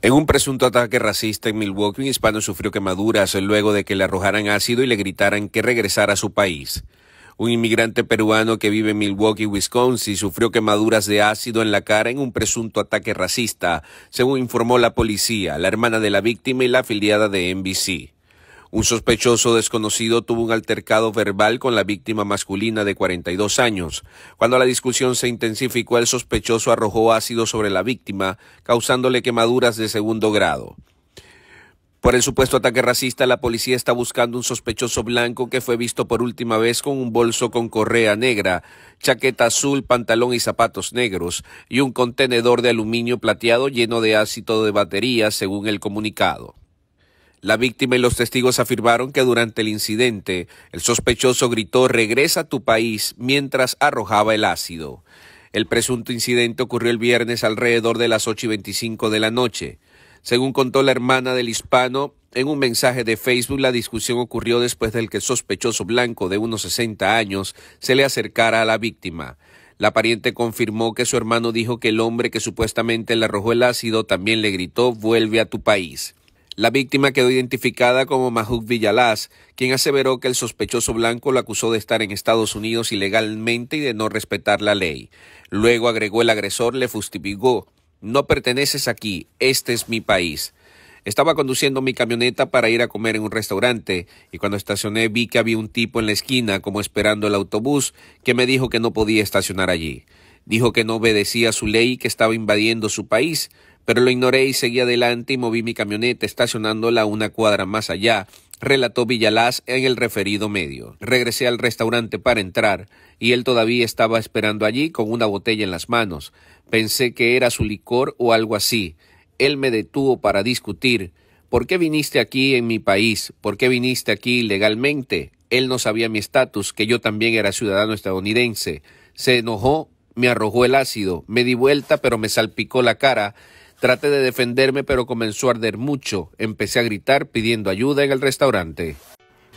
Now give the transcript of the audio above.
En un presunto ataque racista en Milwaukee, un hispano sufrió quemaduras luego de que le arrojaran ácido y le gritaran que regresara a su país. Un inmigrante peruano que vive en Milwaukee, Wisconsin, sufrió quemaduras de ácido en la cara en un presunto ataque racista, según informó la policía, la hermana de la víctima y la afiliada de NBC. Un sospechoso desconocido tuvo un altercado verbal con la víctima masculina de 42 años. Cuando la discusión se intensificó, el sospechoso arrojó ácido sobre la víctima, causándole quemaduras de segundo grado. Por el supuesto ataque racista, la policía está buscando un sospechoso blanco que fue visto por última vez con un bolso con correa negra, chaqueta azul, pantalón y zapatos negros, y un contenedor de aluminio plateado lleno de ácido de batería, según el comunicado. La víctima y los testigos afirmaron que durante el incidente el sospechoso gritó regresa a tu país mientras arrojaba el ácido. El presunto incidente ocurrió el viernes alrededor de las 8 y 25 de la noche. Según contó la hermana del hispano, en un mensaje de Facebook la discusión ocurrió después del que el sospechoso blanco de unos 60 años se le acercara a la víctima. La pariente confirmó que su hermano dijo que el hombre que supuestamente le arrojó el ácido también le gritó vuelve a tu país. La víctima quedó identificada como Mahouk Villalaz, quien aseveró que el sospechoso blanco lo acusó de estar en Estados Unidos ilegalmente y de no respetar la ley. Luego agregó el agresor, le fustigó, no perteneces aquí, este es mi país. Estaba conduciendo mi camioneta para ir a comer en un restaurante y cuando estacioné vi que había un tipo en la esquina como esperando el autobús que me dijo que no podía estacionar allí. Dijo que no obedecía su ley y que estaba invadiendo su país pero lo ignoré y seguí adelante y moví mi camioneta estacionándola una cuadra más allá, relató Villalaz en el referido medio. Regresé al restaurante para entrar, y él todavía estaba esperando allí con una botella en las manos. Pensé que era su licor o algo así. Él me detuvo para discutir. ¿Por qué viniste aquí en mi país? ¿Por qué viniste aquí ilegalmente? Él no sabía mi estatus, que yo también era ciudadano estadounidense. Se enojó, me arrojó el ácido, me di vuelta pero me salpicó la cara Traté de defenderme, pero comenzó a arder mucho. Empecé a gritar pidiendo ayuda en el restaurante.